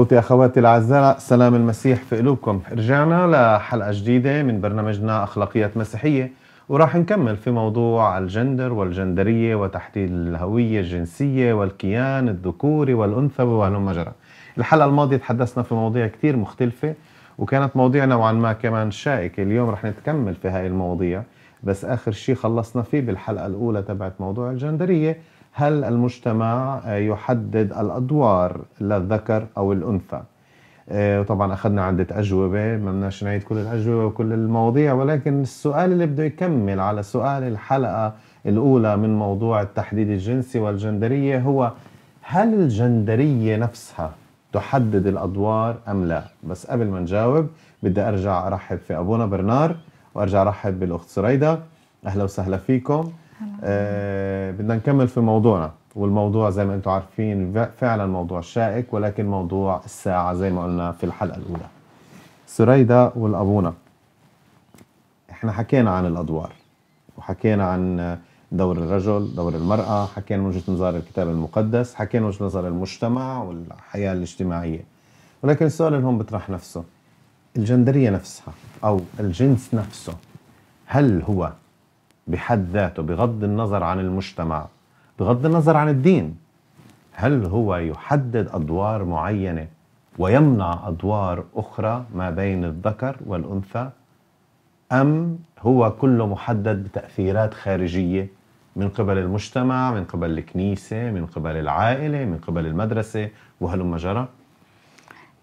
اخوتي اخواتي الاعزاء سلام المسيح في قلوبكم رجعنا لحلقه جديده من برنامجنا اخلاقيات مسيحيه وراح نكمل في موضوع الجندر والجندريه وتحديد الهويه الجنسيه والكيان الذكوري والانثوي وهلم جرى الحلقه الماضيه تحدثنا في مواضيع كثير مختلفه وكانت مواضيع نوعا ما كمان شائكه اليوم راح نتكمل في هاي المواضيع بس اخر شيء خلصنا فيه بالحلقه الاولى تبعت موضوع الجندريه هل المجتمع يحدد الادوار للذكر او الانثى وطبعا آه، اخذنا عده اجوبه ما بدناش نعيد كل الاجوبه وكل المواضيع ولكن السؤال اللي بده يكمل على سؤال الحلقه الاولى من موضوع التحديد الجنسي والجندريه هو هل الجندريه نفسها تحدد الادوار ام لا بس قبل ما نجاوب بدي ارجع ارحب في ابونا برنار وارجع ارحب بالاخت سريده اهلا وسهلا فيكم آه بدنا نكمل في موضوعنا والموضوع زي ما انتم عارفين فعلا موضوع شائك ولكن موضوع الساعة زي ما قلنا في الحلقة الأولى سريدة والأبونا احنا حكينا عن الأدوار وحكينا عن دور الرجل دور المرأة حكينا من وجهة نظر الكتاب المقدس حكينا وجهة نظر المجتمع والحياة الاجتماعية ولكن السؤال اللي هون بيطرح نفسه الجندرية نفسها أو الجنس نفسه هل هو بحد ذاته بغض النظر عن المجتمع بغض النظر عن الدين هل هو يحدد أدوار معينة ويمنع أدوار أخرى ما بين الذكر والأنثى أم هو كله محدد بتأثيرات خارجية من قبل المجتمع من قبل الكنيسة من قبل العائلة من قبل المدرسة وهلم جرى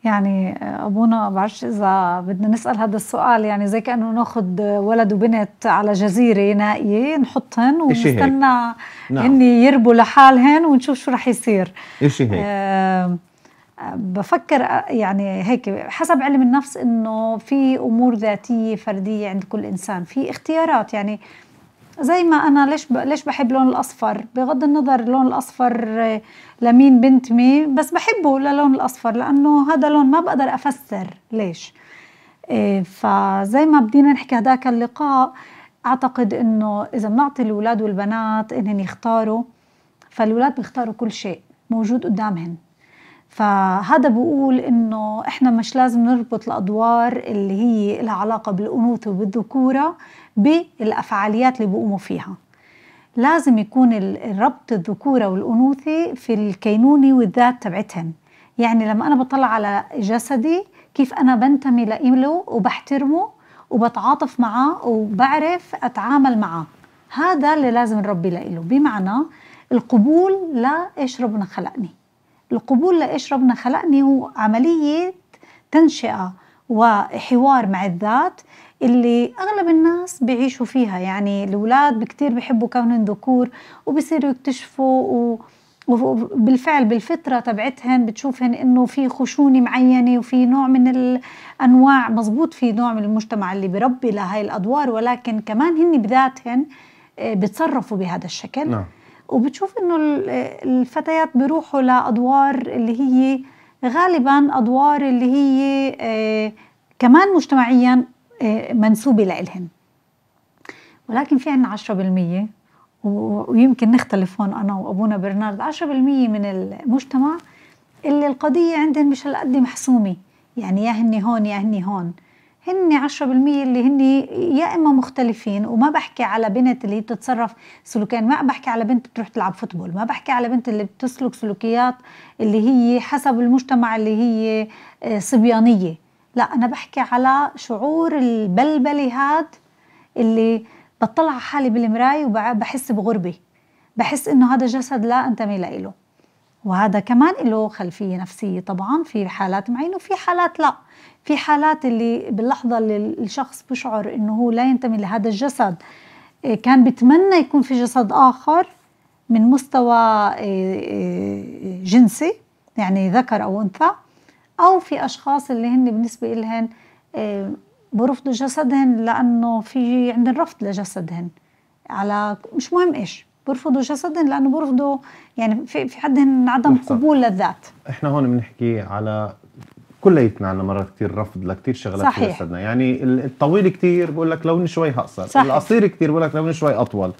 يعني آه، ابونا بعرفش اذا بدنا نسال هذا السؤال يعني زي كانه ناخذ آه، ولد وبنت على جزيره نائيه نحطهن ونستنى نعم. هن يربوا لحالهن ونشوف شو رح يصير شيء هيك آه بفكر يعني هيك حسب علم النفس انه في امور ذاتيه فرديه عند كل انسان في اختيارات يعني آه زي ما انا ليش ب... ليش بحب اللون الاصفر بغض النظر اللون الاصفر آه، لمين بنت مين بس بحبه للون الاصفر لانه هذا لون ما بقدر افسر ليش آه، فزي ما بدينا نحكي هذاك اللقاء اعتقد انه اذا بنعطي الاولاد والبنات انهم يختاروا فالولاد بيختاروا كل شيء موجود قدامهن فهذا بقول انه احنا مش لازم نربط الادوار اللي هي لها علاقه بالانوثه وبالذكوره بالافعاليات اللي بيقوموا فيها لازم يكون ربط الذكورة والأنوثة في الكينونة والذات تبعتهن يعني لما أنا بطلع على جسدي كيف أنا بنتمي له وبحترمه وبتعاطف معه وبعرف أتعامل معه هذا اللي لازم نربي له بمعنى القبول لإيش ربنا خلقني القبول لإيش ربنا خلقني هو عملية تنشئة وحوار مع الذات اللي اغلب الناس بيعيشوا فيها يعني الاولاد كثير بيحبوا كونهم ذكور وبصيروا يكتشفوا و... وبالفعل بالفترة تبعتهن بتشوفهن انه في خشونة معينة وفي نوع من الانواع مزبوط في نوع من المجتمع اللي بربي لهي الادوار ولكن كمان هن بذاتهن آه، بتصرفوا بهذا الشكل نعم. وبتشوف انه الفتيات بيروحوا لادوار اللي هي غالبا ادوار اللي هي آه، كمان مجتمعيا آه، منسوبة لإلهن ولكن في عنا 10% ويمكن نختلف هون أنا وأبونا برنارد 10% من المجتمع اللي القضية عندهم مش هالقد محسومة يعني يا هني هون يا هني هون هن 10% اللي هن يا اما مختلفين وما بحكي على بنت اللي بتتصرف سلوكيا ما بحكي على بنت بتروح تلعب فوتبول ما بحكي على بنت اللي بتسلك سلوكيات اللي هي حسب المجتمع اللي هي آه، صبيانيه لا أنا بحكي على شعور البلبلي هاد اللي بطلع على حالي بالمراي وبحس بغربة بحس إنه هذا جسد لا أنتمي لإله وهذا كمان له خلفية نفسية طبعا في حالات معينة وفي حالات لا في حالات اللي باللحظة اللي الشخص بشعر إنه هو لا ينتمي لهذا الجسد إيه، كان بيتمنى يكون في جسد آخر من مستوى إيه، إيه، جنسي يعني ذكر أو أنثى أو في أشخاص اللي هن بالنسبة إلهن آه، برفضوا جسدهن لأنه في عندهم رفض لجسدهن على مش مهم إيش برفضوا جسدهن لأنه برفضوا يعني في في حدهن عدم لحظة. قبول للذات إحنا هون بنحكي على كليتنا عندنا مرات كثير رفض لكثير شغلات صحيح. في جسدنا يعني الطويل كثير بقول لك لون شوي هقصر صحيح. القصير كثير بقول لك لون شوي أطول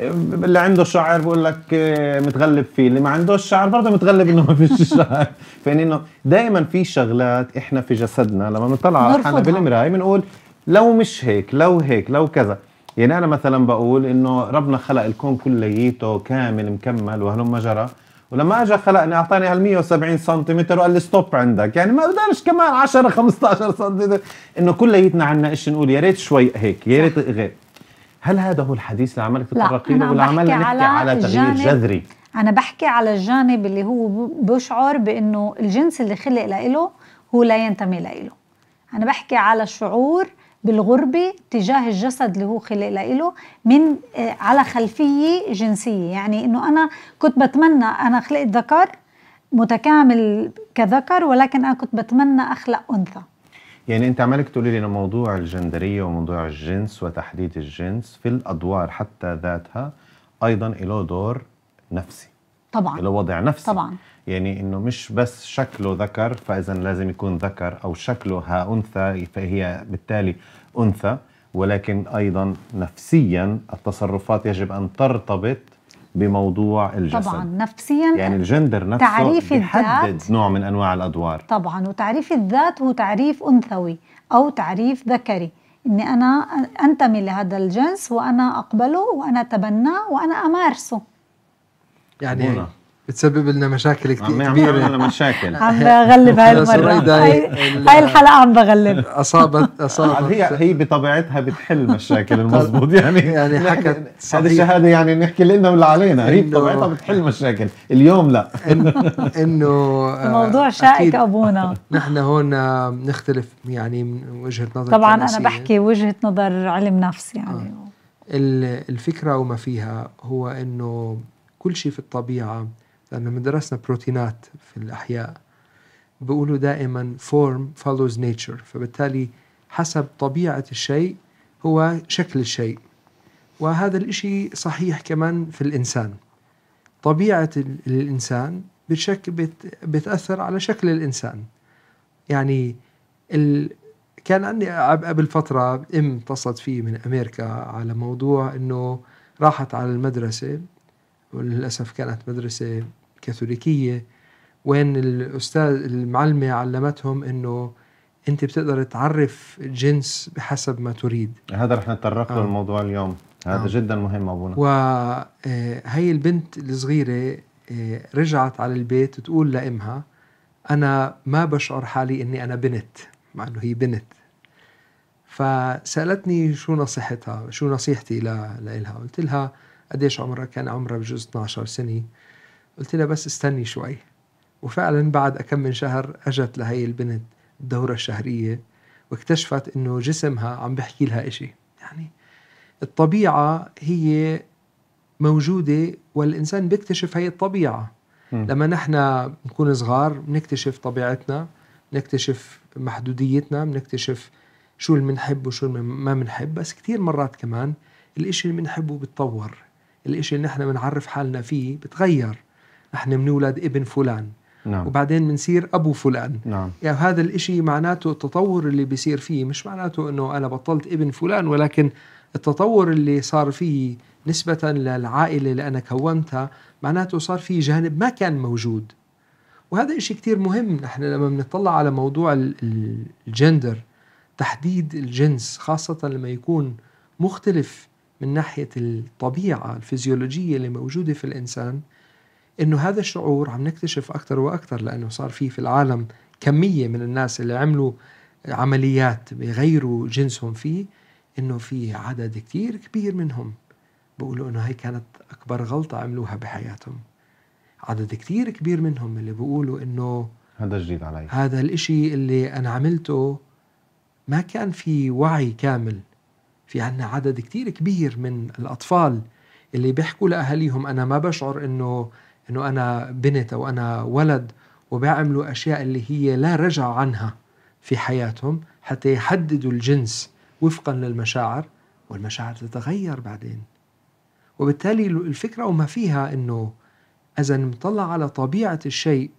اللي عنده شعر بقول لك آه، متغلب فيه اللي ما عندوش شعر برضه متغلب انه ما فيش شعر فانه دائما في شغلات احنا في جسدنا لما بنطلع على حالنا بالمرايه بنقول لو مش هيك لو هيك لو كذا يعني انا مثلا بقول انه ربنا خلق الكون كليته كامل مكمل وهلم جرى ولما اجى خلقني اعطاني هال 170 سنتيمتر وقال لي ستوب عندك يعني ما بدناش كمان 10 15 سنتيمتر انه كليتنا عندنا ايش نقول يا ريت شوي هيك يا ريت غير هل هذا هو الحديث اللي عملك تتطرقي له ولا عمالنا نحكي على, على تغيير جذري؟ أنا بحكي على الجانب اللي هو بشعر بأنه الجنس اللي خلق لإله هو لا ينتمي لإله أنا بحكي على الشعور بالغربة تجاه الجسد اللي هو خلق لإله من آه، على خلفية جنسية يعني إنه أنا كنت بتمنى أنا خلقت ذكر متكامل كذكر ولكن أنا كنت بتمنى أخلق أنثى يعني انت عمالك تقولي انه موضوع الجندريه وموضوع الجنس وتحديد الجنس في الادوار حتى ذاتها ايضا له دور نفسي طبعا له وضع نفسي طبعا يعني انه مش بس شكله ذكر فاذا لازم يكون ذكر او شكلها انثى فهي بالتالي انثى ولكن ايضا نفسيا التصرفات يجب ان ترتبط بموضوع الجسد طبعا نفسيا يعني الجندر نفسه تعريف بيحدد نوع من انواع الادوار طبعا وتعريف الذات هو تعريف انثوي او تعريف ذكري اني انا انتمي لهذا الجنس وانا اقبله وانا اتبناه وانا امارسه يعني بتسبب لنا مشاكل كثير كبيره عم مشاكل عم بغلب هاي المره هاي, هاي الحلقه عم بغلب اصابت اصابت هي هي بطبيعتها بتحل مشاكل المزبوط يعني يعني حكت يعني هذه الشهاده يعني نحكي لنا واللي علينا هي بطبيعتها بتحل مشاكل اليوم لا انه الموضوع آه، شائك ابونا نحن هون آه، بنختلف يعني من وجهه نظر طبعا انا بحكي وجهه نظر علم نفس يعني آه. الفكره وما فيها هو انه كل شيء في الطبيعه لما درسنا بروتينات في الأحياء بيقولوا دائما form follows nature فبالتالي حسب طبيعة الشيء هو شكل الشيء وهذا الإشي صحيح كمان في الإنسان طبيعة الإنسان بتشك بت بتأثر على شكل الإنسان يعني ال كان عندي قبل فترة أم اتصلت فيه من أمريكا على موضوع إنه راحت على المدرسة وللأسف كانت مدرسة كاثوليكيه وين الاستاذ المعلمه علمتهم انه انت بتقدر تعرف جنس بحسب ما تريد هذا رح نتطرق له آه. للموضوع اليوم هذا آه. جدا مهم ابونا وهي آه، البنت الصغيره آه، رجعت على البيت تقول لامها انا ما بشعر حالي اني انا بنت مع انه هي بنت فسالتني شو نصيحتها شو نصيحتي لإلها قلت لها قديش عمرها كان عمرها بجوز 12 سنه قلت لها بس استني شوي وفعلا بعد أكم من شهر اجت لهي البنت الدورة الشهرية واكتشفت انه جسمها عم بحكي لها اشي يعني الطبيعة هي موجودة والإنسان بيكتشف هي الطبيعة م. لما نحن نكون صغار بنكتشف طبيعتنا بنكتشف محدوديتنا بنكتشف شو اللي بنحب وشو اللي ما بنحب بس كثير مرات كمان الإشي اللي بنحبه بتطور الإشي اللي نحن بنعرف حالنا فيه بتغير نحن بنولد ابن فلان نعم. وبعدين بنصير ابو فلان نعم. يعني هذا الإشي معناته التطور اللي بيصير فيه مش معناته انه انا بطلت ابن فلان ولكن التطور اللي صار فيه نسبة للعائلة اللي أنا كونتها معناته صار في جانب ما كان موجود وهذا إشي كتير مهم نحن لما بنطلع على موضوع الجندر تحديد الجنس خاصة لما يكون مختلف من ناحية الطبيعة الفيزيولوجية اللي موجودة في الإنسان انه هذا الشعور عم نكتشف اكثر واكثر لانه صار في في العالم كميه من الناس اللي عملوا عمليات بيغيروا جنسهم فيه انه في عدد كثير كبير منهم بقولوا انه هي كانت اكبر غلطه عملوها بحياتهم عدد كثير كبير منهم اللي بيقولوا انه هذا جديد علي هذا الاشي اللي انا عملته ما كان في وعي كامل في عنا عدد كثير كبير من الأطفال اللي بيحكوا لأهاليهم أنا ما بشعر إنه انه انا بنت او انا ولد وبيعملوا اشياء اللي هي لا رجع عنها في حياتهم حتى يحددوا الجنس وفقا للمشاعر والمشاعر تتغير بعدين وبالتالي الفكرة وما فيها أنه إذا نطلع على طبيعة الشيء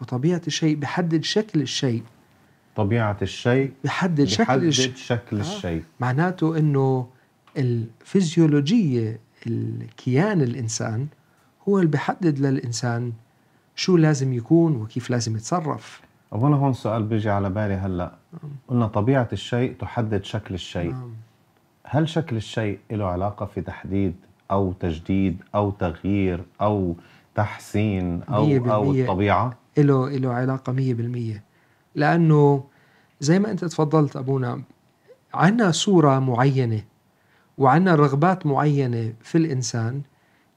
وطبيعة الشيء بحدد شكل الشيء طبيعة الشيء بحدد, بحدد شكل, بحدد شكل آه. الشيء آه. معناته أنه الفيزيولوجية الكيان الإنسان هو اللي بيحدد للإنسان شو لازم يكون وكيف لازم يتصرف أظن هون سؤال بيجي على بالي هلأ نعم. قلنا طبيعة الشيء تحدد شكل الشيء نعم. هل شكل الشيء له علاقة في تحديد أو تجديد أو تغيير أو تحسين أو, أو الطبيعة؟ له له علاقة مية بالمية لأنه زي ما أنت تفضلت أبونا عنا صورة معينة وعنا رغبات معينة في الإنسان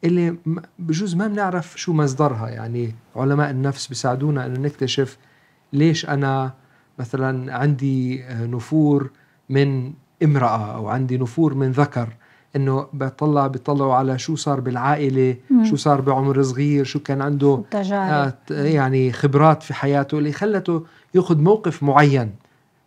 اللي بجوز ما بنعرف شو مصدرها يعني علماء النفس بيساعدونا انه نكتشف ليش انا مثلا عندي نفور من امراه او عندي نفور من ذكر انه بطلع بيطلعوا على شو صار بالعائله مم. شو صار بعمر صغير شو كان عنده تجارب. آه، يعني خبرات في حياته اللي خلته ياخذ موقف معين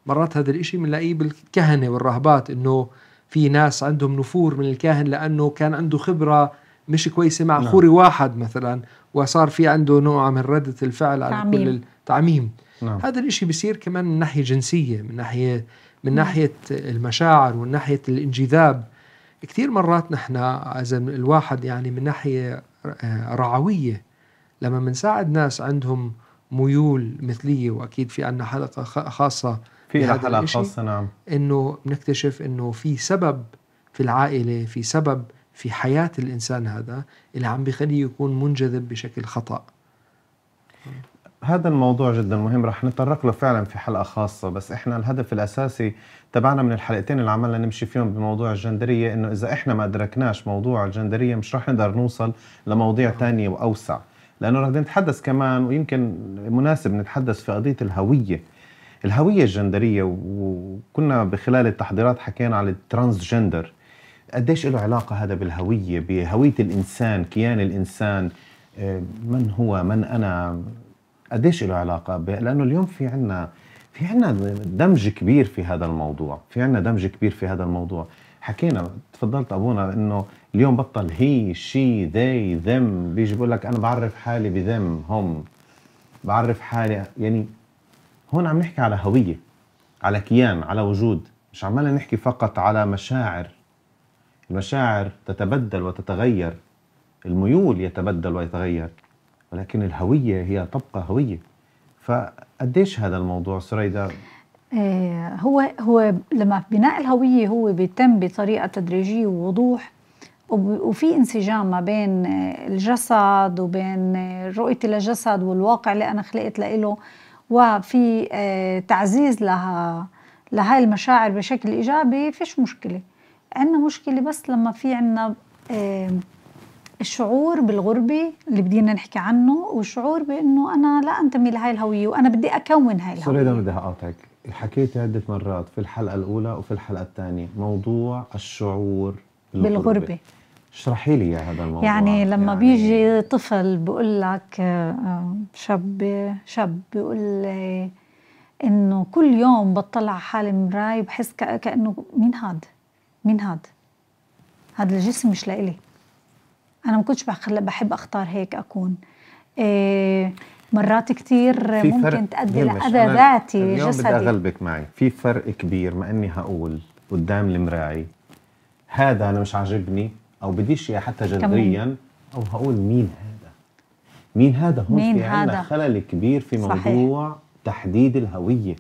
مرات هذا الإشي بنلاقيه بالكهنه والرهبات انه في ناس عندهم نفور من الكاهن لانه كان عنده خبره مش كويسه مع نعم. خوري واحد مثلا وصار في عنده نوع من رده الفعل على تعميم. كل التعميم نعم. هذا الشيء بيصير كمان من ناحيه جنسيه من ناحيه من ناحيه المشاعر ومن ناحيه الانجذاب كثير مرات نحن اذا الواحد يعني من ناحيه رعويه لما بنساعد ناس عندهم ميول مثليه واكيد في عندنا حلقه خاصه في حلقه خاصه نعم انه بنكتشف انه في سبب في العائله في سبب في حياة الإنسان هذا اللي عم بخليه يكون منجذب بشكل خطأ هذا الموضوع جدا مهم رح نتطرق له فعلا في حلقة خاصة بس احنا الهدف الأساسي تبعنا من الحلقتين اللي عملنا نمشي فيهم بموضوع الجندرية انه إذا احنا ما أدركناش موضوع الجندرية مش رح نقدر نوصل لمواضيع نعم. تانية وأوسع لأنه رح نتحدث كمان ويمكن مناسب نتحدث في قضية الهوية الهوية الجندرية وكنا بخلال التحضيرات حكينا على جندر قديش له علاقه هذا بالهويه بهويه الانسان كيان الانسان آه، من هو من انا قديش له علاقه لانه اليوم في عنا في عنا دمج كبير في هذا الموضوع في عنا دمج كبير في هذا الموضوع حكينا تفضلت ابونا انه اليوم بطل هي شي ذي ذم بيجي بقول لك انا بعرف حالي بذم هم بعرف حالي يعني هون عم نحكي على هويه على كيان على وجود مش عمالنا نحكي فقط على مشاعر المشاعر تتبدل وتتغير الميول يتبدل ويتغير ولكن الهوية هي تبقى هوية فقديش هذا الموضوع سريدة آه، هو هو لما بناء الهوية هو بيتم بطريقة تدريجية ووضوح وفي انسجام ما بين الجسد وبين رؤيتي للجسد والواقع اللي أنا خلقت له وفي آه، تعزيز لها لهاي المشاعر بشكل إيجابي فيش مشكلة عندنا مشكله بس لما في عندنا الشعور آه، بالغربه اللي بدينا نحكي عنه والشعور بانه انا لا انتمي لهي الهويه وانا بدي اكون هاي الهويه سوري بدي اقاطعك حكيت عدة مرات في الحلقة الأولى وفي الحلقة الثانية موضوع الشعور بالغربة, بالغربة. اشرحي لي هذا الموضوع يعني لما يعني... بيجي طفل بقول لك آه، شاب شاب بيقول لي آه، انه كل يوم بطلع حالي مراي بحس كانه مين هذا مين هاد هذا الجسم مش لإلي انا ما كنتش بحب اختار هيك اكون إيه مرات كثير ممكن تؤدي لاذى ذاتي جسدي بدي اغلبك معي في فرق كبير ما اني هقول قدام المراعي هذا انا مش عاجبني او بديش يا حتى جذريا او هقول مين هذا مين هذا هون مين في عندنا خلل كبير في صحيح. موضوع تحديد الهويه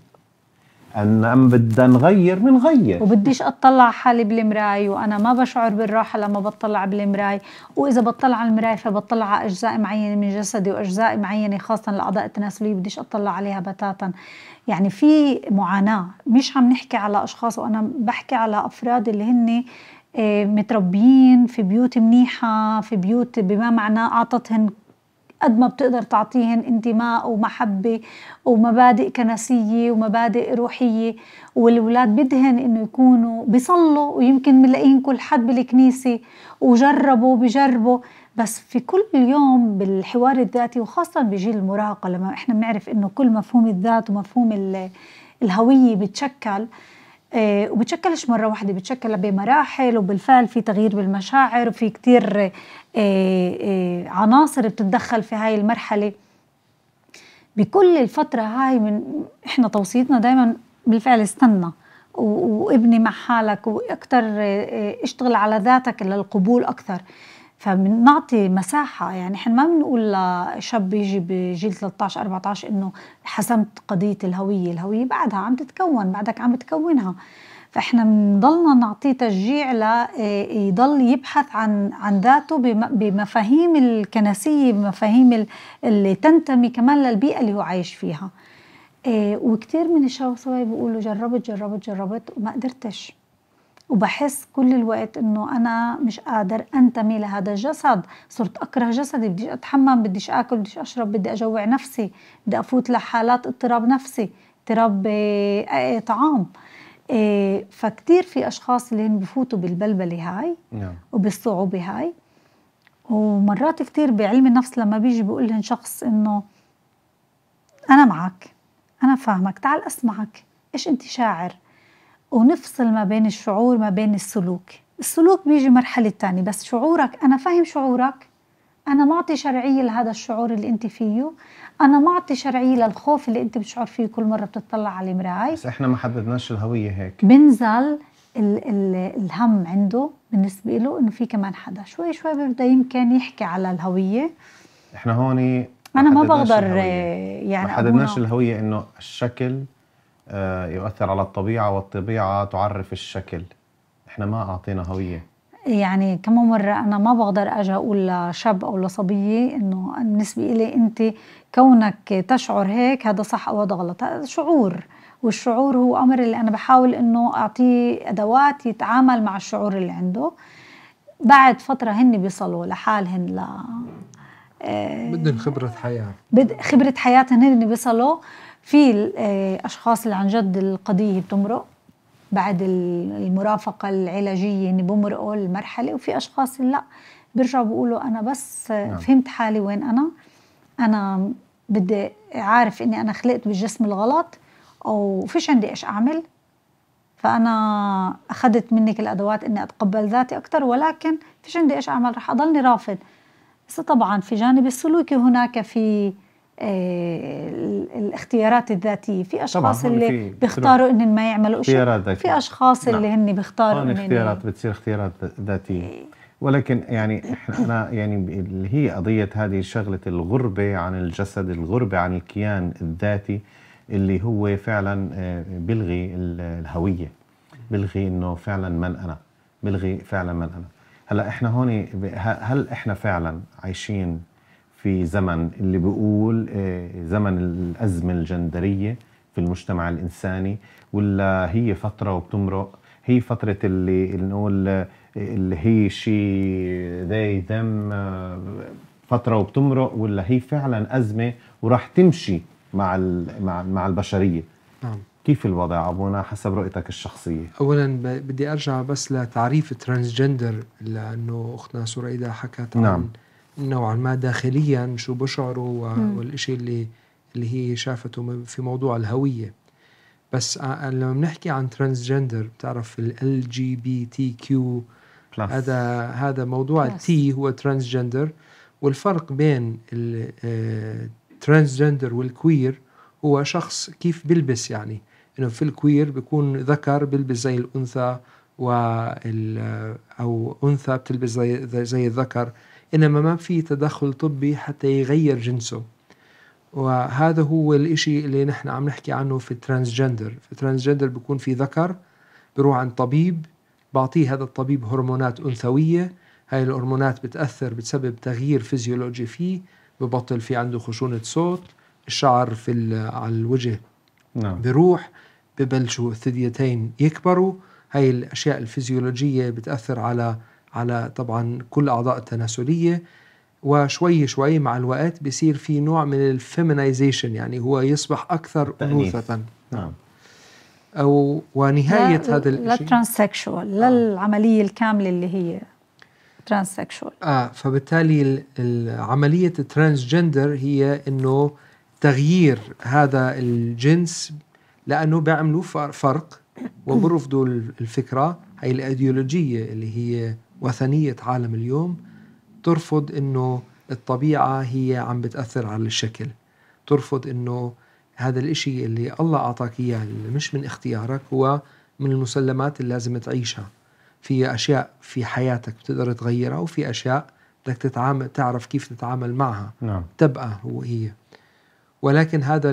ان أم بدنا نغير بنغير وبديش أطلع حالي بالمراي وأنا ما بشعر بالراحة لما بطلع بالمراي وإذا بطلع على المراي فبطلع على أجزاء معينة من جسدي وأجزاء معينة خاصة الأعضاء التناسلية بديش أطلع عليها بتاتا يعني في معاناة مش عم نحكي على أشخاص وأنا بحكي على أفراد اللي هن آه، متربيين في بيوت منيحة في بيوت بما معناه اعطتهم قد ما بتقدر تعطيهن انتماء ومحبة ومبادئ كنسية ومبادئ روحية والولاد بدهن انه يكونوا بيصلوا ويمكن ملاقين كل حد بالكنيسة وجربوا بجربوا بس في كل يوم بالحوار الذاتي وخاصة بجيل المراهقة لما احنا بنعرف انه كل مفهوم الذات ومفهوم الهوية بتشكل آه، وبتشكلش مرة واحدة بتشكل بمراحل وبالفعل في تغيير بالمشاعر وفي كتير آه، آه، عناصر بتتدخل في هاي المرحلة بكل الفترة هاي من احنا توصيتنا دايما بالفعل استنى وابني مع حالك واكتر اشتغل على ذاتك للقبول اكثر فبنعطي مساحة يعني احنا ما بنقول لشاب يجي بجيل 13 14 انه حسمت قضية الهوية الهوية بعدها عم تتكون بعدك عم بتكونها فاحنا بنضلنا نعطيه تشجيع ليضل يبحث عن عن ذاته بمفاهيم الكنسيه بمفاهيم اللي تنتمي كمان للبيئه اللي هو عايش فيها إيه، وكثير من الشباب بيقولوا جربت جربت جربت وما قدرتش وبحس كل الوقت انه انا مش قادر انتمي لهذا الجسد صرت اكره جسدي بدي اتحمم بديش اكل بديش اشرب بدي اجوع نفسي بدي افوت لحالات اضطراب نفسي اضطراب آه، آه، طعام آه، فكتير في اشخاص اللي هن بفوتوا بالبلبله هاي نعم. وبالصعوبه هاي ومرات كتير بعلم النفس لما بيجي بيقول لهم شخص انه انا معك انا فاهمك تعال اسمعك ايش انت شاعر ونفصل ما بين الشعور ما بين السلوك السلوك بيجي مرحلة تانية بس شعورك أنا فاهم شعورك أنا معطي شرعية لهذا الشعور اللي أنت فيه أنا معطي شرعية للخوف اللي أنت بتشعر فيه كل مرة بتطلع على المراية بس إحنا ما حددناش الهوية هيك بنزل ال ال الهم عنده بالنسبة له إنه في كمان حدا شوي شوي ببدأ يمكن يحكي على الهوية إحنا هون أنا ما بقدر يعني ما حددناش الهوية إنه الشكل آه، يؤثر على الطبيعة والطبيعة تعرف الشكل احنا ما أعطينا هوية يعني كمان مرة أنا ما بقدر أجي أقول لشاب أو لصبية إنه بالنسبة إلي أنت كونك تشعر هيك هذا صح أو هذا غلط هذا شعور والشعور هو أمر اللي أنا بحاول إنه أعطيه أدوات يتعامل مع الشعور اللي عنده بعد فترة هن بيصلوا لحالهن ل بدهم خبرة حياة بد... خبرة حياتهم هن بيصلوا في الاشخاص آه، اللي عن جد القضيه بتمرق بعد المرافقه العلاجيه ان بمرقوا المرحله وفي اشخاص لا بيرجعوا بيقولوا انا بس آه، نعم. فهمت حالي وين انا انا بدي عارف اني انا خلقت بالجسم الغلط او فيش عندي ايش اعمل فانا اخذت منك الادوات اني اتقبل ذاتي اكثر ولكن فيش عندي ايش اعمل رح اضلني رافض بس طبعا في جانب السلوكي هناك في آه، الاختيارات الذاتيه في اشخاص اللي بيختاروا ان ما يعملوا شيء في اشخاص نعم. اللي هن بيختاروا ان اختيارات بتصير اختيارات ذاتيه إيه. ولكن يعني احنا يعني اللي هي قضيه هذه شغله الغربه عن الجسد الغربه عن الكيان الذاتي اللي هو فعلا آه، بلغي الهويه بلغي انه فعلا من انا بلغي فعلا من انا هلا احنا هون هل احنا فعلا عايشين في زمن اللي بيقول آه، زمن الأزمة الجندرية في المجتمع الإنساني ولا هي فترة وبتمرق هي فترة اللي نقول آه، اللي هي شيء ذي ذم آه، فترة وبتمرق ولا هي فعلا أزمة وراح تمشي مع مع مع البشرية نعم كيف الوضع أبونا حسب رؤيتك الشخصية؟ أولا بدي أرجع بس لتعريف الترانسجندر لأنه أختنا سريدة حكت نعم. نوعا ما داخليا شو بشعره والشيء اللي اللي هي شافته في موضوع الهويه بس لما بنحكي عن ترانسجندر بتعرف ال جي بي تي كيو هذا هذا موضوع التي هو ترانسجندر والفرق بين الترانسجندر آه، والكوير هو شخص كيف بيلبس يعني انه في الكوير بيكون ذكر بيلبس زي الانثى وال آه، او انثى بتلبس زي زي الذكر إنما ما في تدخل طبي حتى يغير جنسه وهذا هو الإشي اللي نحن عم نحكي عنه في الترانسجندر في الترانسجندر بيكون في ذكر بروح عند طبيب بعطيه هذا الطبيب هرمونات أنثوية هاي الهرمونات بتأثر بتسبب تغيير فيزيولوجي فيه ببطل في عنده خشونة صوت الشعر في على الوجه نعم. بروح ببلشوا الثديتين يكبروا هاي الأشياء الفيزيولوجية بتأثر على على طبعا كل أعضاء التناسلية وشوي شوي مع الوقت بيصير في نوع من الفيمنايزيشن يعني هو يصبح أكثر أنوثة نعم أو ونهاية لا هذا الشيء للترانسكشوال آه. للعمليه الكاملة اللي هي ترانسكشوال اه فبالتالي عملية جندر هي انه تغيير هذا الجنس لانه بيعملوا فرق وبرفضوا الفكرة هي الايديولوجية اللي هي وثنية عالم اليوم ترفض أنه الطبيعة هي عم بتأثر على الشكل ترفض أنه هذا الإشي اللي الله أعطاك إياه مش من اختيارك هو من المسلمات اللي لازم تعيشها في أشياء في حياتك بتقدر تغيرها وفي أشياء بدك تتعامل تعرف كيف تتعامل معها نعم. تبقى هو هي ولكن هذا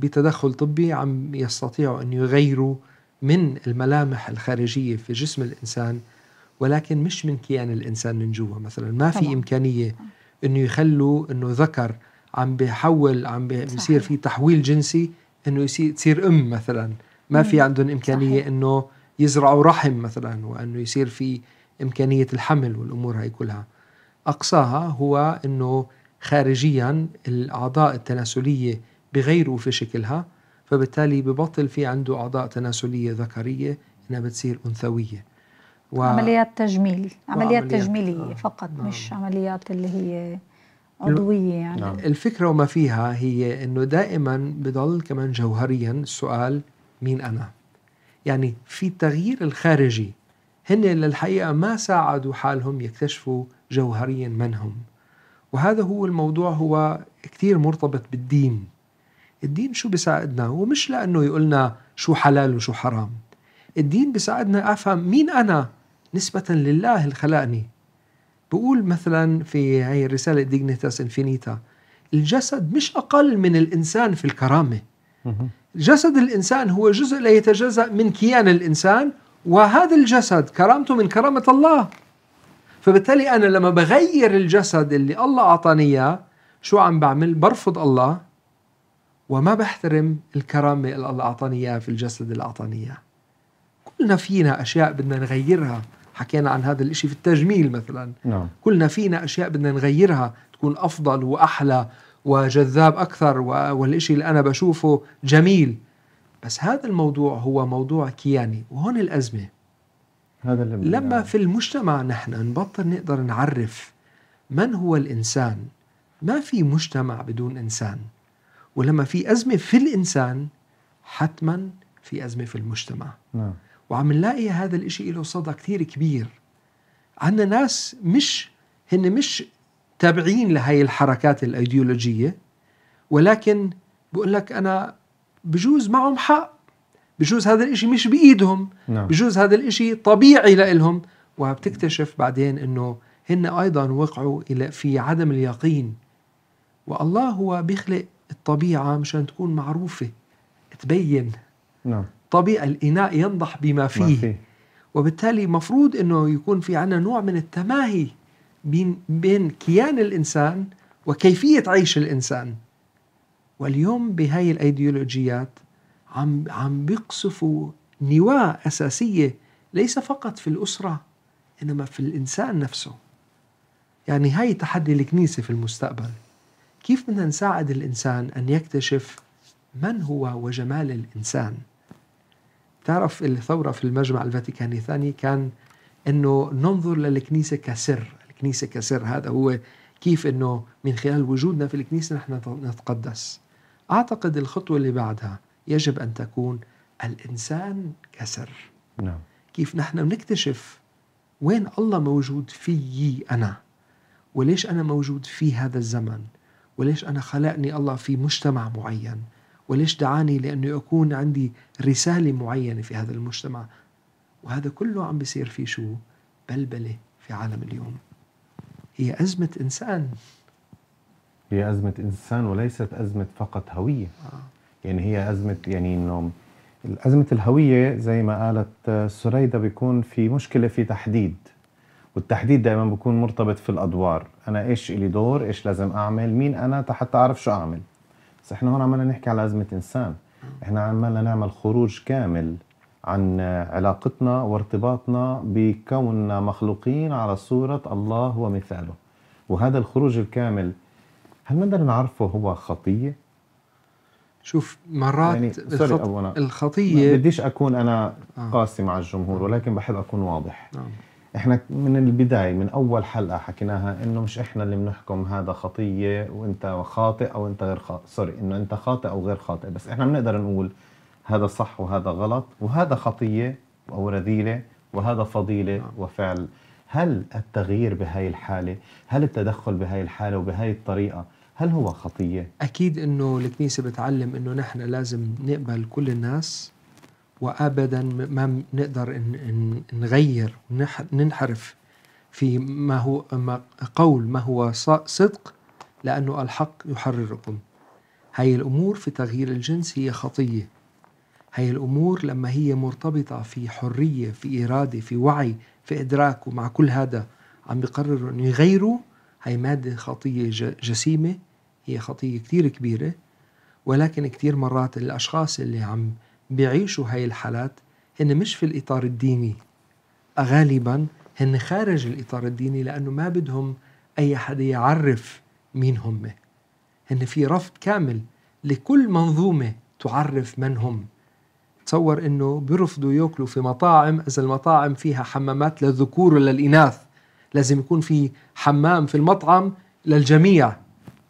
بتدخل طبي عم يستطيعوا أن يغيروا من الملامح الخارجية في جسم الإنسان ولكن مش من كيان الانسان من جوا مثلا ما في طبعا. امكانيه انه يخلوا انه ذكر عم بيحول عم بيصير في تحويل جنسي انه يصير تصير ام مثلا ما في عندهم امكانيه انه يزرعوا رحم مثلا وانه يصير في امكانيه الحمل والامور هاي كلها اقصاها هو انه خارجيا الاعضاء التناسليه بغيروا في شكلها فبالتالي ببطل في عنده اعضاء تناسليه ذكريه انها بتصير انثويه و... عمليات تجميل عمليات تجميلية آه. فقط نعم. مش عمليات اللي هي عضوية يعني نعم. نعم. الفكرة وما فيها هي أنه دائما بضل كمان جوهريا السؤال مين أنا يعني في التغيير الخارجي هن للحقيقة ما ساعدوا حالهم يكتشفوا جوهريا من هم وهذا هو الموضوع هو كثير مرتبط بالدين الدين شو بيساعدنا ومش لأنه يقولنا شو حلال وشو حرام الدين بيساعدنا أفهم مين أنا نسبة لله الخلقني بقول مثلا في هي الرسالة ديجنيتاس انفينيتا الجسد مش أقل من الإنسان في الكرامة جسد الإنسان هو جزء لا يتجزأ من كيان الإنسان وهذا الجسد كرامته من كرامة الله فبالتالي أنا لما بغير الجسد اللي الله أعطاني إياه شو عم بعمل برفض الله وما بحترم الكرامة اللي الله أعطاني إياها في الجسد اللي أعطاني إياه كلنا فينا أشياء بدنا نغيرها حكينا عن هذا الإشي في التجميل مثلا نعم. كلنا فينا أشياء بدنا نغيرها تكون أفضل وأحلى وجذاب أكثر والإشي اللي أنا بشوفه جميل بس هذا الموضوع هو موضوع كياني وهون الأزمة هذا اللي لما يعني. في المجتمع نحن نبطل نقدر نعرف من هو الإنسان ما في مجتمع بدون إنسان ولما في أزمة في الإنسان حتما في أزمة في المجتمع نعم. وعم نلاقي هذا الإشي له صدى كثير كبير عندنا ناس مش هن مش تابعين لهي الحركات الأيديولوجية ولكن بقول لك أنا بجوز معهم حق بجوز هذا الإشي مش بإيدهم نعم. بجوز هذا الإشي طبيعي لإلهم وبتكتشف بعدين أنه هن أيضا وقعوا إلى في عدم اليقين والله هو بيخلق الطبيعة مشان تكون معروفة تبين نعم طبيعي الإناء ينضح بما فيه, ما فيه. وبالتالي مفروض أنه يكون في عنا نوع من التماهي بين, بين كيان الإنسان وكيفية عيش الإنسان واليوم بهاي الأيديولوجيات عم, عم بيقصفوا نواة أساسية ليس فقط في الأسرة إنما في الإنسان نفسه يعني هاي تحدي الكنيسة في المستقبل كيف بدنا نساعد الإنسان أن يكتشف من هو وجمال الإنسان تعرف الثورة في المجمع الفاتيكاني الثاني كان أنه ننظر للكنيسة كسر الكنيسة كسر هذا هو كيف أنه من خلال وجودنا في الكنيسة نحن نتقدس أعتقد الخطوة اللي بعدها يجب أن تكون الإنسان كسر نعم. كيف نحن نكتشف وين الله موجود فيي أنا وليش أنا موجود في هذا الزمن وليش أنا خلقني الله في مجتمع معين وليش دعاني لأنه أكون عندي رسالة معينة في هذا المجتمع وهذا كله عم بيصير في شو بلبلة في عالم اليوم هي أزمة إنسان هي أزمة إنسان وليست أزمة فقط هوية آه. يعني هي أزمة يعني إنه أزمة الهوية زي ما قالت آه، سريدة بيكون في مشكلة في تحديد والتحديد دائما بيكون مرتبط في الأدوار أنا إيش إلي دور إيش لازم أعمل مين أنا حتى أعرف شو أعمل بس احنا هون عمالنا نحكي على ازمه انسان احنا عمالنا نعمل خروج كامل عن علاقتنا وارتباطنا بكوننا مخلوقين على صورة الله ومثاله وهذا الخروج الكامل هل نقدر نعرفه هو خطية؟ شوف مرات يعني الخط... الخطية ما بديش أكون أنا آه. قاسي مع الجمهور ولكن بحب أكون واضح آه. احنا من البدايه من اول حلقه حكيناها انه مش احنا اللي بنحكم هذا خطيه وانت خاطئ او انت غير خاطئ سوري انه انت خاطئ او غير خاطئ بس احنا بنقدر نقول هذا صح وهذا غلط وهذا خطيه او رذيله وهذا فضيله نعم. وفعل هل التغيير بهاي الحاله هل التدخل بهاي الحاله وبهاي الطريقه هل هو خطيه اكيد انه الكنيسه بتعلم انه نحن لازم نقبل كل الناس وابدا ما نقدر نغير ننحرف في ما هو قول ما هو صدق لانه الحق يحرركم هاي الامور في تغيير الجنس هي خطيه هاي الامور لما هي مرتبطه في حريه في اراده في وعي في ادراك ومع كل هذا عم بيقرروا انه يغيروا هاي ماده خطيه جسيمه هي خطيه كثير كبيره ولكن كثير مرات الاشخاص اللي عم بيعيشوا هاي الحالات هن مش في الإطار الديني غالبا هن خارج الإطار الديني لأنه ما بدهم أي حدا يعرف مين هم هن في رفض كامل لكل منظومة تعرف من هم تصور انه بيرفضوا ياكلوا في مطاعم اذا المطاعم فيها حمامات للذكور وللاناث لازم يكون في حمام في المطعم للجميع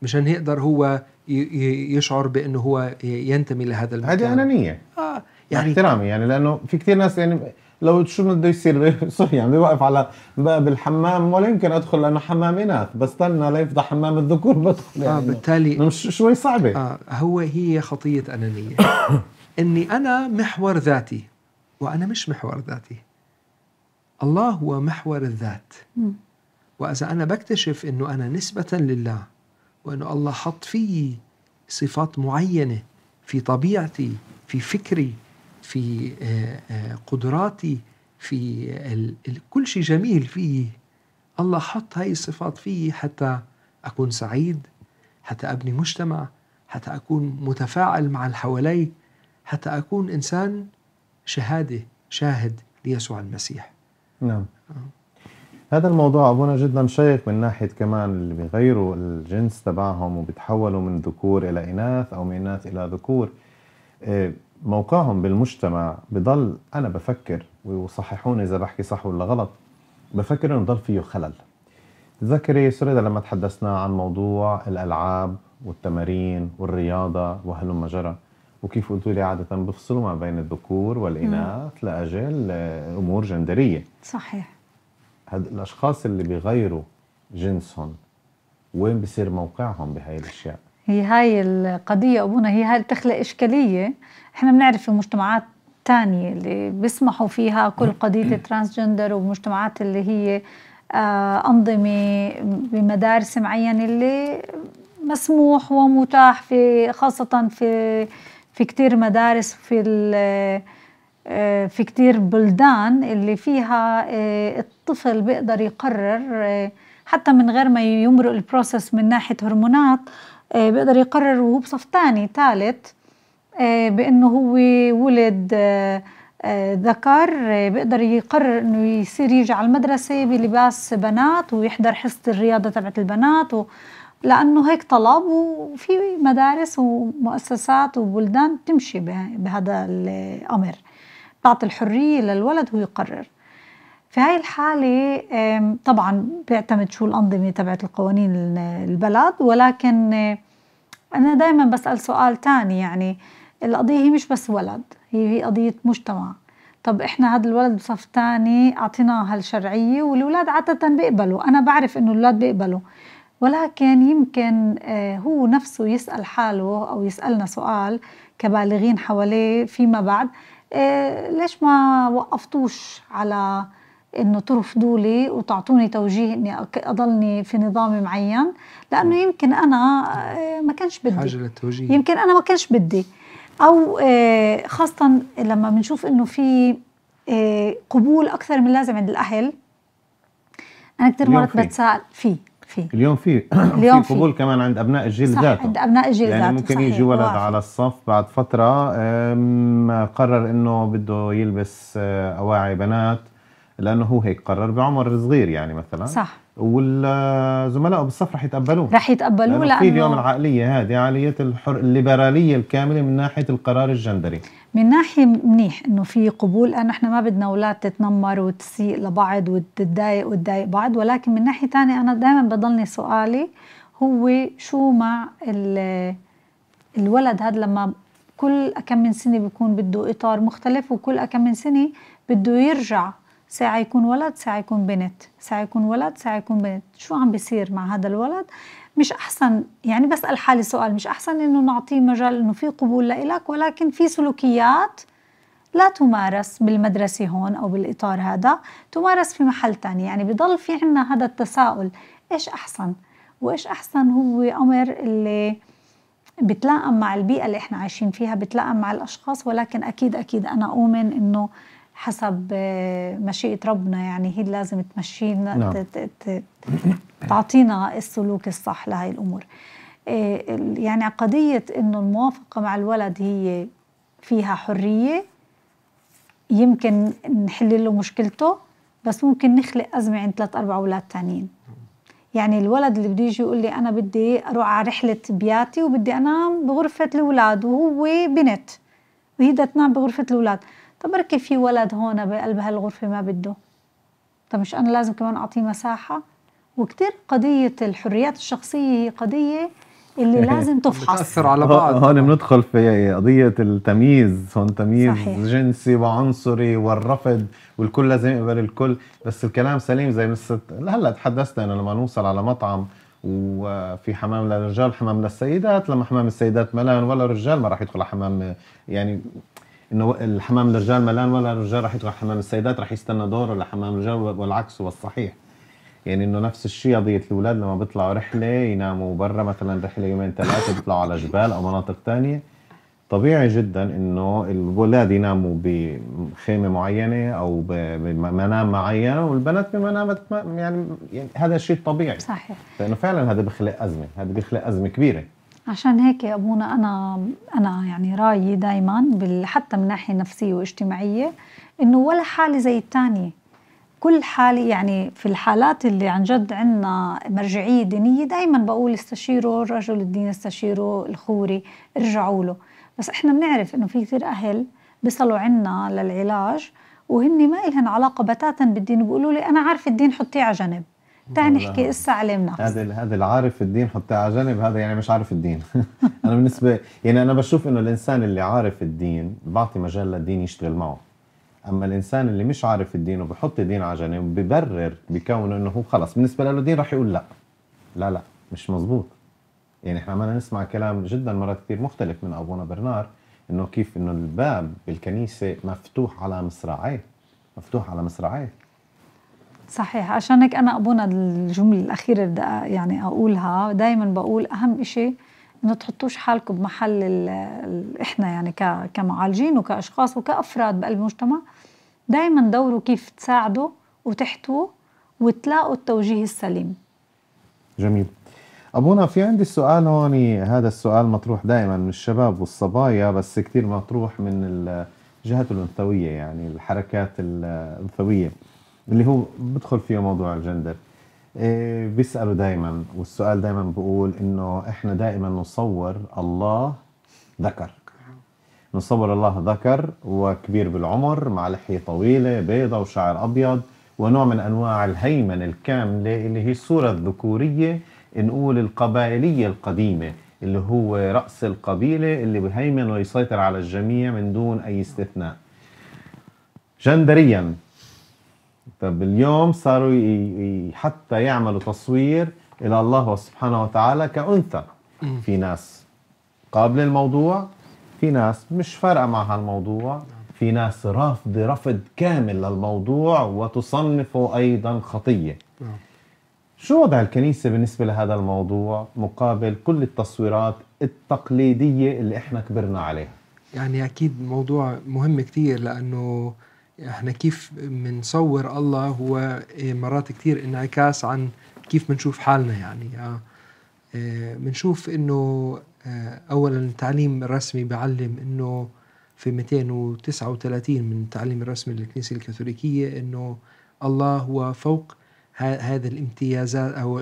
مشان يقدر هو يشعر بانه هو ينتمي لهذا المكان هذه انانيه اه يعني, يعني احترامي يعني لانه في كثير ناس يعني لو شو بده يصير سوري يعني بيوقف على باب الحمام ولا يمكن ادخل لانه حمام اناث بستنى ليفضى حمام الذكور بدخل آه، يعني اه بالتالي شوي صعبه اه هو هي خطيه انانيه اني انا محور ذاتي وانا مش محور ذاتي الله هو محور الذات واذا انا بكتشف انه انا نسبه لله وأنه الله حط فيي صفات معينة في طبيعتي في فكري في آه، آه، قدراتي في كل شيء جميل فيه الله حط هاي الصفات فيه حتى أكون سعيد حتى أبني مجتمع حتى أكون متفاعل مع الحوالي حتى أكون إنسان شهادة شاهد ليسوع المسيح نعم آه. هذا الموضوع أبونا جدا شيق من ناحية كمان اللي بيغيروا الجنس تبعهم وبتحولوا من ذكور إلى إناث أو من إناث إلى ذكور إيه، موقعهم بالمجتمع بضل أنا بفكر وصححوني إذا بحكي صح ولا غلط بفكر إنه ضل فيه خلل تذكري سريدا لما تحدثنا عن موضوع الألعاب والتمارين والرياضة وهلم جرى وكيف قلتوا لي عادة بفصلوا ما بين الذكور والإناث لأجل آه، أمور جندرية صحيح هاد الاشخاص اللي بيغيروا جنسهم وين بصير موقعهم بهاي الاشياء هي هاي القضية أبونا هي هاي بتخلق إشكالية إحنا بنعرف في مجتمعات تانية اللي بيسمحوا فيها كل قضية الترانس جندر ومجتمعات اللي هي آه، أنظمة بمدارس معينة اللي مسموح ومتاح في خاصة في في كتير مدارس في آه، في كتير بلدان اللي فيها آه، الطفل بيقدر يقرر آه، حتى من غير ما يمرق البروسس من ناحية هرمونات بيقدر يقرر وهو بصف تاني ثالث بأنه هو ولد ذكر بيقدر يقرر انه يصير يجي على المدرسه بلباس بنات ويحضر حصه الرياضه تبعت البنات و... لانه هيك طلب وفي مدارس ومؤسسات وبلدان تمشي بهذا الامر تعطي الحرية للولد هو يقرر في هاي الحالة طبعا بيعتمد شو الأنظمة تبعت القوانين البلد ولكن أنا دايما بسأل سؤال تاني يعني القضية هي مش بس ولد هي هي قضية مجتمع طب احنا هذا الولد بصف تاني اعطيناه هالشرعية والولاد عادة بيقبلوا انا بعرف انه الولاد بيقبلوا ولكن يمكن آه، هو نفسه يسأل حاله او يسألنا سؤال كبالغين حواليه فيما بعد آه، ليش ما وقفتوش على انه ترفضوا لي وتعطوني توجيه اني اضلني في نظام معين لانه يمكن انا آه، ما كانش بدي حاجه للتوجيه يمكن انا ما كانش بدي او آه، خاصه لما بنشوف انه في قبول اكثر من اللازم عند الاهل انا كثير مرات بتساءل فيه في اليوم في اليوم في قبول كمان عند ابناء الجيل صح ذاته عند ابناء الجيل يعني ذاته ممكن صحيح. يجي ولد على الصف بعد فتره قرر انه بده يلبس آه، اواعي بنات لانه هو هيك قرر بعمر صغير يعني مثلا صح والزملاء آه، بالصف رح يتقبلوه رح يتقبلوه لانه, لأنه في اليوم العقليه هذه عقليه الحر الليبراليه الكامله من ناحيه القرار الجندري من ناحية منيح انه في قبول لانه احنا ما بدنا اولاد تتنمر وتسيء لبعض وتتضايق وتضايق بعض ولكن من ناحية تانية انا دائما بضلني سؤالي هو شو مع الولد هذا لما كل كم من سنة بيكون بده إطار مختلف وكل كم من سنة بده يرجع ساعة يكون ولد ساعة يكون بنت ساعة يكون ولد ساعة يكون بنت شو عم بيصير مع هذا الولد مش احسن يعني بسال حالي سؤال مش احسن انه نعطيه مجال انه في قبول لإلك ولكن في سلوكيات لا تمارس بالمدرسة هون أو بالإطار هذا تمارس في محل تاني يعني بضل في عنا هذا التساؤل إيش أحسن وإيش أحسن هو أمر اللي بتلائم مع البيئة اللي إحنا عايشين فيها بتلائم مع الأشخاص ولكن أكيد أكيد أنا أؤمن إنه حسب آه، مشيئة ربنا يعني هي لازم تمشينا نعم. تعطينا السلوك الصح لهي الأمور آه، يعني قضية إنه الموافقة مع الولد هي فيها حرية يمكن نحل له مشكلته بس ممكن نخلق أزمة عند ثلاث أربع أولاد تانيين يعني الولد اللي بده يجي يقول لي أنا بدي أروح على رحلة بياتي وبدي أنام بغرفة الأولاد وهو بنت وهي بدها تنام بغرفة الأولاد طب بركي في ولد هون بقلب هالغرفة ما بده طب مش أنا لازم كمان أعطيه مساحة وكتير قضية الحريات الشخصية هي قضية اللي إيه. لازم تفحص بتأثر على بعض هون بندخل في قضية التمييز هون تمييز صحيح. جنسي وعنصري والرفض والكل لازم يقبل الكل بس الكلام سليم زي بس هلا تحدثنا انه لما نوصل على مطعم وفي حمام للرجال حمام للسيدات لما حمام السيدات ملان ولا رجال ما راح يدخل على حمام يعني انه الحمام الرجال ملان ولا الرجال راح يدخل حمام السيدات راح يستنى دوره لحمام الرجال والعكس هو الصحيح يعني انه نفس الشيء قضيه الاولاد لما بيطلعوا رحله يناموا برا مثلا رحله يومين ثلاثه بيطلعوا على جبال او مناطق ثانيه طبيعي جدا انه الولاد يناموا بخيمه معينه او بمنام معين والبنات بمنام يعني, يعني هذا الشيء طبيعي صحيح لانه فعلا هذا بيخلق ازمه هذا بيخلق ازمه كبيره عشان هيك يا ابونا انا انا يعني رايي دائما حتى من ناحيه نفسيه واجتماعيه انه ولا حاله زي الثانيه كل حالة يعني في الحالات اللي عن جد عندنا مرجعية دينية دائما بقول استشيروا رجل الدين استشيروا الخوري ارجعوا له بس احنا بنعرف انه في كثير اهل بيصلوا عنا للعلاج وهن ما إلهن علاقة بتاتا بالدين بيقولوا لي أنا عارف الدين حطيه على جنب تعال نحكي قصة على مناقص هذا هذا العارف الدين حطيه على جنب هذا يعني مش عارف الدين انا بالنسبه يعني انا بشوف انه الانسان اللي عارف الدين بعطي مجال للدين يشتغل معه اما الانسان اللي مش عارف الدين وبحط الدين على جنب ببرر بكونه انه هو خلص بالنسبه له الدين رح يقول لا لا لا مش مزبوط يعني احنا عمالنا نسمع كلام جدا مرات كثير مختلف من ابونا برنار انه كيف انه الباب بالكنيسه مفتوح على مصراعيه مفتوح على مصراعيه صحيح عشان هيك انا ابونا الجمله الاخيره بدي يعني اقولها دائما بقول اهم شيء انه تحطوش حالكم بمحل احنا يعني كمعالجين وكاشخاص وكافراد بقلب المجتمع دائما دوروا كيف تساعدوا وتحتوا وتلاقوا التوجيه السليم جميل ابونا في عندي سؤال هون هذا السؤال مطروح دائما من الشباب والصبايا بس كثير مطروح من الجهات الانثويه يعني الحركات الانثويه اللي هو بدخل فيه موضوع الجندر إيه، بيسالوا دائما والسؤال دائما بقول انه احنا دائما نصور الله ذكر نصور الله ذكر وكبير بالعمر مع لحيه طويله بيضة وشعر ابيض ونوع من انواع الهيمنه الكامله اللي هي الصوره الذكوريه نقول القبائليه القديمه اللي هو راس القبيله اللي بهيمن ويسيطر على الجميع من دون اي استثناء جندريا طب اليوم صاروا حتى يعملوا تصوير الى الله سبحانه وتعالى كانثى في ناس قابل الموضوع في ناس مش فارقه مع هالموضوع في ناس رافضه رفض كامل للموضوع وتصنفه ايضا خطيه نعم. شو وضع الكنيسه بالنسبه لهذا الموضوع مقابل كل التصويرات التقليديه اللي احنا كبرنا عليها يعني اكيد موضوع مهم كثير لانه احنا كيف بنصور الله هو إيه، مرات كثير انعكاس عن كيف بنشوف حالنا يعني بنشوف آه، إيه، انه آه، اولا التعليم الرسمي بيعلم انه في 239 من التعليم الرسمي للكنيسه الكاثوليكيه انه الله هو فوق هذا الامتيازات او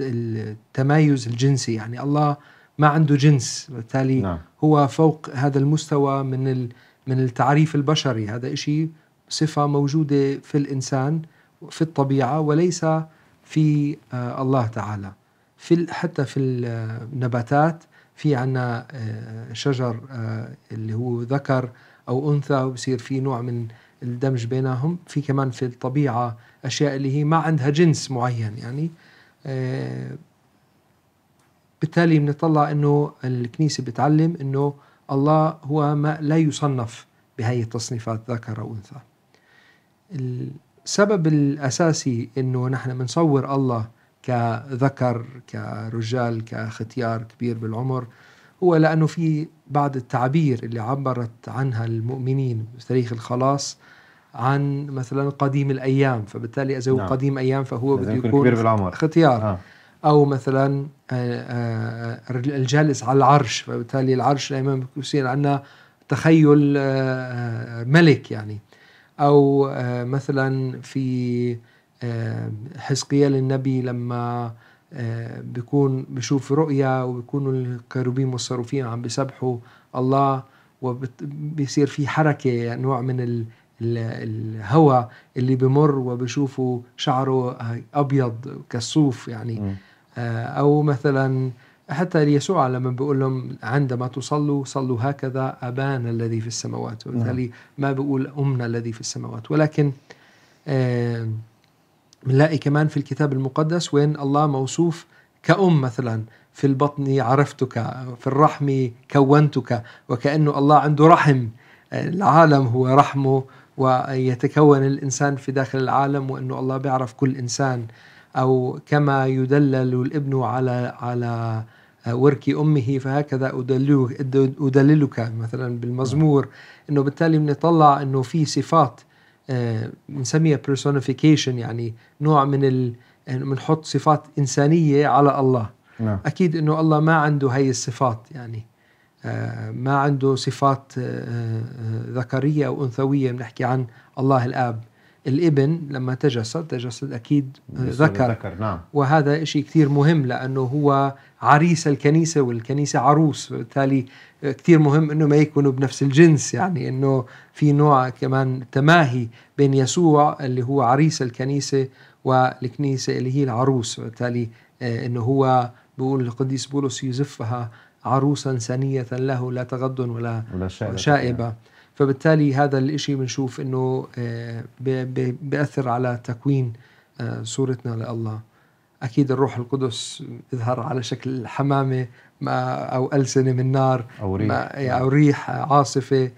التمايز الجنسي يعني الله ما عنده جنس بالتالي نعم. هو فوق هذا المستوى من من التعريف البشري هذا شيء صفة موجودة في الإنسان في الطبيعة وليس في آه، الله تعالى في حتى في آه، النباتات في عنا آه، شجر اللي هو ذكر أو أنثى وبصير في نوع من الدمج بينهم في كمان في الطبيعة أشياء اللي هي ما عندها جنس معين يعني بالتالي بنطلع أنه الكنيسة بتعلم أنه الله هو ما لا يصنف بهي التصنيفات ذكر أو أنثى السبب الأساسي أنه نحن بنصور الله كذكر كرجال كختيار كبير بالعمر هو لأنه في بعض التعابير اللي عبرت عنها المؤمنين بتاريخ الخلاص عن مثلا قديم الأيام فبالتالي إذا هو نعم. قديم أيام فهو بده يكون كبير بالعمر. ختيار آه. أو مثلا آه، آه، الجالس على العرش فبالتالي العرش دائما بصير عندنا تخيل آه، ملك يعني أو آه، مثلا في آه، حزقيال النبي لما آه، بيكون بشوف رؤيا وبيكونوا الكروبيم والصاروفين عم بيسبحوا الله وبيصير في حركة يعني نوع من الهواء اللي بمر وبشوفوا شعره أبيض كالصوف يعني أو مثلا حتى يسوع لما بيقول لهم عندما تصلوا صلوا هكذا أبانا الذي في السماوات وبالتالي نعم. ما بيقول أمنا الذي في السماوات ولكن بنلاقي كمان في الكتاب المقدس وين الله موصوف كأم مثلا في البطن عرفتك في الرحم كونتك وكأنه الله عنده رحم العالم هو رحمه ويتكون الإنسان في داخل العالم وأنه الله بيعرف كل إنسان أو كما يدلل الابن على على ورك أمه فهكذا ادلله أدللك مثلا بالمزمور نعم. أنه بالتالي بنطلع أنه في صفات بنسميها آه، بيرسونيفيكيشن يعني نوع من ال بنحط صفات إنسانية على الله نعم. أكيد أنه الله ما عنده هي الصفات يعني آه، ما عنده صفات آه، ذكرية أو أنثوية بنحكي عن الله الآب الابن لما تجسد تجسد أكيد آه، ذكر, ذكر نعم. وهذا شيء كثير مهم لأنه هو عريس الكنيسة والكنيسة عروس بالتالي آه، كثير مهم أنه ما يكونوا بنفس الجنس يعني أنه في نوع كمان تماهي بين يسوع اللي هو عريس الكنيسة والكنيسة اللي هي العروس بالتالي آه، أنه هو بيقول القديس بولس يزفها عروسا سنية له لا تغض ولا, ولا شائبة, شائبة. فبالتالي هذا الإشي بنشوف إنه آه، بيأثر على تكوين آه، صورتنا لله أكيد الروح القدس يظهر على شكل حمامة أو ألسنة من نار أو ريح, إيه، أو نعم. ريح آه، عاصفة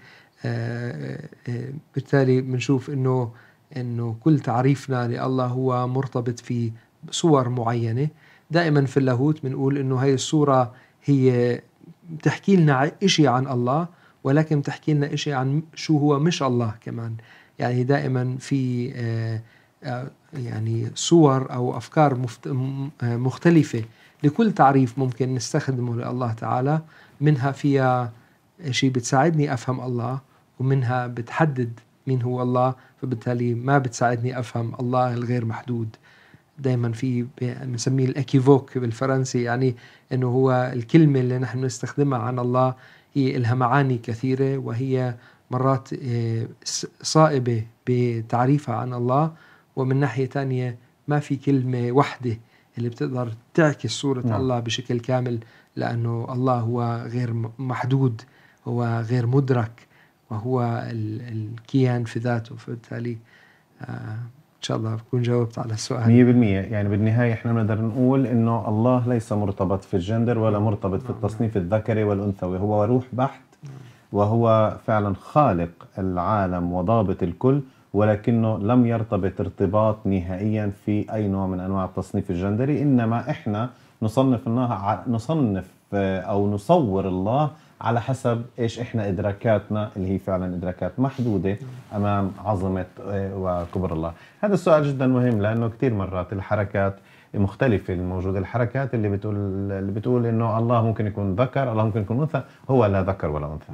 بالتالي بنشوف إنه إنه كل تعريفنا لله هو مرتبط في صور معينة دائما في اللاهوت بنقول إنه هاي الصورة هي بتحكي لنا إشي عن الله ولكن بتحكي لنا شيء عن شو هو مش الله كمان يعني دائما في آه، آه، يعني صور أو أفكار آه، مختلفة لكل تعريف ممكن نستخدمه لله تعالى منها فيها شيء بتساعدني أفهم الله ومنها بتحدد مين هو الله فبالتالي ما بتساعدني أفهم الله الغير محدود دائما في بنسميه الاكيفوك بالفرنسي يعني انه هو الكلمه اللي نحن نستخدمها عن الله هي إيه، لها معاني كثيرة وهي مرات إيه، صائبة بتعريفها عن الله ومن ناحية ثانية ما في كلمة وحدة اللي بتقدر تعكس صورة نعم. الله بشكل كامل لأنه الله هو غير محدود هو غير مدرك وهو الكيان في ذاته فبالتالي آه، شاء الله بكون جاوبت على السؤال 100% يعني بالنهايه احنا بنقدر نقول انه الله ليس مرتبط في الجندر ولا مرتبط في التصنيف الذكري والانثوي هو روح بحت وهو فعلا خالق العالم وضابط الكل ولكنه لم يرتبط ارتباط نهائيا في اي نوع من انواع التصنيف الجندري انما احنا نصنف نصنف آه، او نصور الله على حسب ايش احنا ادراكاتنا اللي هي فعلا ادراكات محدوده امام عظمه آه، وكبر الله هذا السؤال جدا مهم لانه كثير مرات الحركات مختلفه الموجوده الحركات اللي بتقول اللي بتقول انه الله ممكن يكون ذكر الله ممكن يكون انثى هو لا ذكر ولا انثى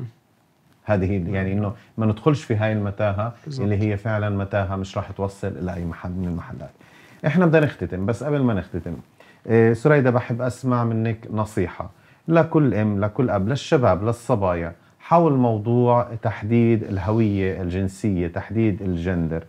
هذه يعني انه ما ندخلش في هاي المتاهه بالزبط. اللي هي فعلا متاهه مش راح توصل الى اي محل من المحلات احنا بدنا نختتم بس قبل ما نختتم آه، سريدة بحب اسمع منك نصيحه لكل ام لكل اب للشباب للصبايا حول موضوع تحديد الهويه الجنسيه تحديد الجندر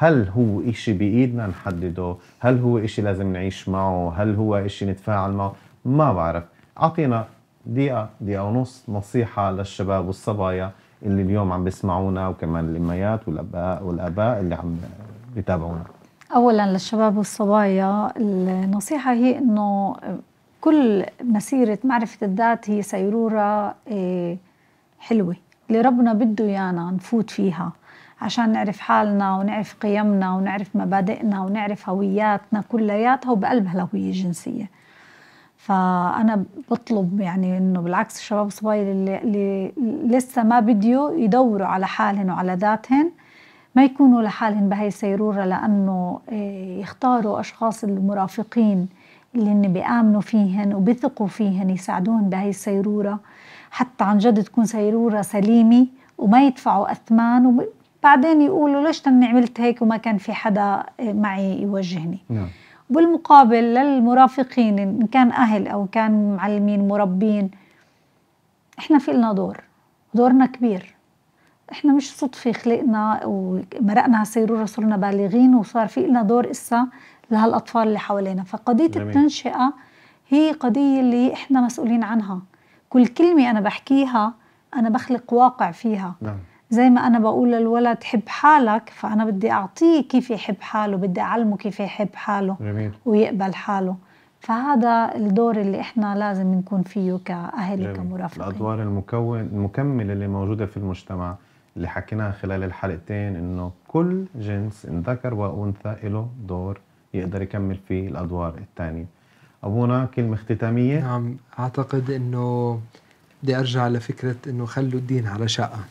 هل هو إشي بإيدنا نحدده هل هو إشي لازم نعيش معه هل هو إشي نتفاعل معه ما بعرف أعطينا دقيقة دقيقة ونص نصيحة للشباب والصبايا اللي اليوم عم بيسمعونا وكمان الأميات والأباء والآباء اللي عم بيتابعونا أولا للشباب والصبايا النصيحة هي إنه كل مسيرة معرفة الذات هي سيرورة إيه، حلوة اللي ربنا بده إيانا نفوت فيها عشان نعرف حالنا ونعرف قيمنا ونعرف مبادئنا ونعرف هوياتنا كلياتها وبقلبها الهوية الجنسية فأنا بطلب يعني إنه بالعكس الشباب الصبايا اللي, اللي لسه ما بديوا يدوروا على حالهم وعلى ذاتهم ما يكونوا لحالهم بهي السيرورة لأنه إيه، يختاروا أشخاص المرافقين اللي هن بيآمنوا فيهن وبيثقوا فيهن يساعدوهن بهي السيرورة حتى عن جد تكون سيرورة سليمة وما يدفعوا أثمان وبعدين يقولوا ليش تم عملت هيك وما كان في حدا معي يوجهني نعم. بالمقابل للمرافقين إن كان أهل أو كان معلمين مربين إحنا في لنا دور دورنا كبير إحنا مش صدفة خلقنا ومرقنا على السيرورة صرنا بالغين وصار في لنا دور إسا لهالاطفال اللي حوالينا فقضيه جميل. التنشئه هي قضيه اللي احنا مسؤولين عنها كل كلمه انا بحكيها انا بخلق واقع فيها نعم. زي ما انا بقول للولد حب حالك فانا بدي اعطيه كيف يحب حاله بدي اعلمه كيف يحب حاله جميل. ويقبل حاله فهذا الدور اللي احنا لازم نكون فيه كاهل كمرافقين الادوار المكون المكمله اللي موجوده في المجتمع اللي حكيناها خلال الحلقتين انه كل جنس ذكر وانثى له دور يقدر يكمل في الادوار الثانيه ابونا كلمه اختتاميه نعم اعتقد انه بدي ارجع لفكره انه خلوا الدين على شقه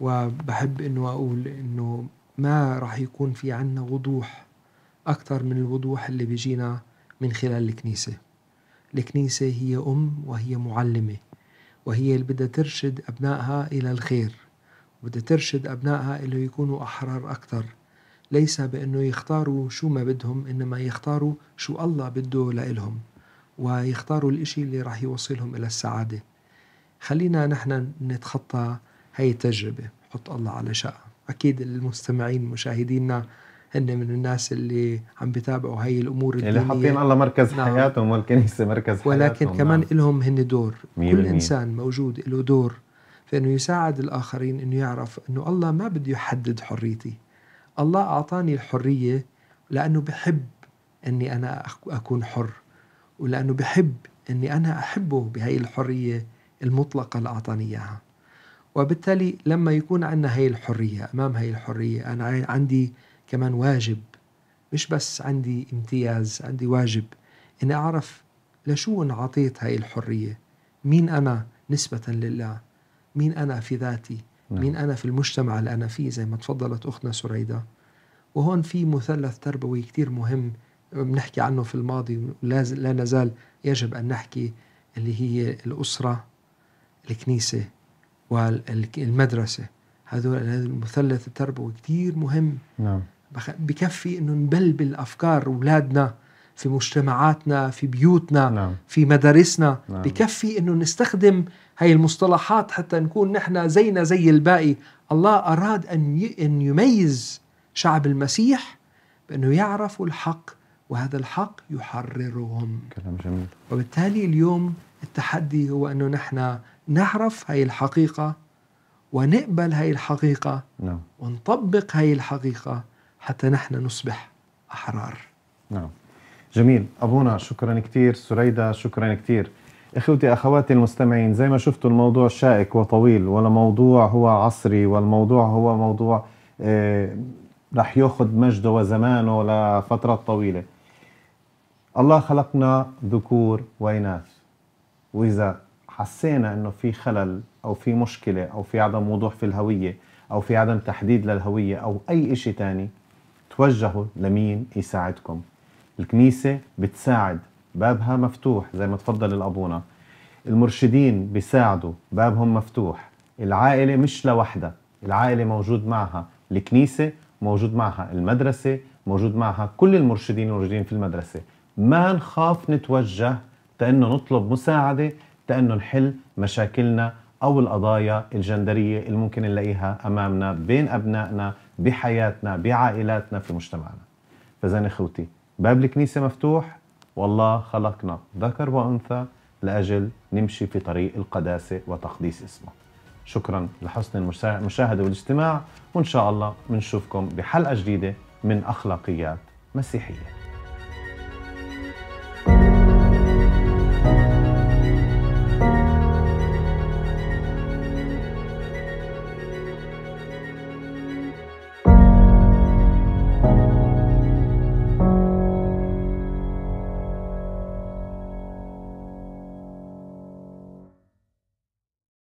وبحب انه اقول انه ما راح يكون في عنا وضوح اكثر من الوضوح اللي بيجينا من خلال الكنيسه الكنيسه هي ام وهي معلمه وهي اللي بدها ترشد ابنائها الى الخير وبدها ترشد ابنائها انه يكونوا احرار اكثر ليس بأنه يختاروا شو ما بدهم إنما يختاروا شو الله بده لإلهم ويختاروا الإشي اللي راح يوصلهم إلى السعادة خلينا نحن نتخطى هاي التجربة حط الله على شقة أكيد المستمعين مشاهدينا هن من الناس اللي عم بتابعوا هاي الامور يعني الدينيه اللي حاطين الله مركز نعم. حياتهم والكنيسه مركز ولكن حياتهم ولكن نعم. كمان إلهم لهم هن دور كل انسان موجود له دور فانه يساعد الاخرين انه يعرف انه الله ما بده يحدد حريتي الله أعطاني الحرية لأنه بحب أني أنا أكون حر ولأنه بحب أني أنا أحبه بهي الحرية المطلقة اللي أعطاني إياها وبالتالي لما يكون عندنا هي الحرية أمام هي الحرية أنا عندي كمان واجب مش بس عندي امتياز عندي واجب أني أعرف لشو انعطيت هاي الحرية مين أنا نسبة لله مين أنا في ذاتي نعم. مين أنا في المجتمع اللي أنا فيه زي ما تفضلت أختنا سريدة وهون في مثلث تربوي كتير مهم بنحكي عنه في الماضي لا نزال يجب أن نحكي اللي هي الأسرة الكنيسة والمدرسة هذول المثلث التربوي كتير مهم نعم بكفي انه نبلبل افكار اولادنا في مجتمعاتنا في بيوتنا نعم. في مدارسنا نعم. بكفي انه نستخدم هاي المصطلحات حتى نكون نحن زينا زي الباقي الله أراد أن يميز شعب المسيح بأنه يعرفوا الحق وهذا الحق يحررهم كلام جميل وبالتالي اليوم التحدي هو أنه نحن نعرف هاي الحقيقة ونقبل هاي الحقيقة نعم. ونطبق هاي الحقيقة حتى نحن نصبح أحرار نعم جميل أبونا شكرا كثير سريدة شكرا كثير اخوتي اخواتي المستمعين زي ما شفتوا الموضوع شائك وطويل ولا موضوع هو عصري والموضوع هو موضوع آه، رح ياخذ مجده وزمانه لفترات طويله الله خلقنا ذكور واناث واذا حسينا انه في خلل او في مشكله او في عدم وضوح في الهويه او في عدم تحديد للهويه او اي شيء ثاني توجهوا لمين يساعدكم الكنيسه بتساعد بابها مفتوح زي ما تفضل الابونا المرشدين بيساعدوا بابهم مفتوح العائله مش لوحدها العائله موجود معها الكنيسه موجود معها المدرسه موجود معها كل المرشدين الموجودين في المدرسه ما نخاف نتوجه تأنه نطلب مساعدة تأنه نحل مشاكلنا أو القضايا الجندرية اللي ممكن نلاقيها أمامنا بين أبنائنا بحياتنا بعائلاتنا في مجتمعنا فزين إخوتي باب الكنيسة مفتوح والله خلقنا ذكر وأنثى لأجل نمشي في طريق القداسة وتقديس اسمه شكرا لحسن المشاهدة والاستماع وإن شاء الله بنشوفكم بحلقة جديدة من أخلاقيات مسيحية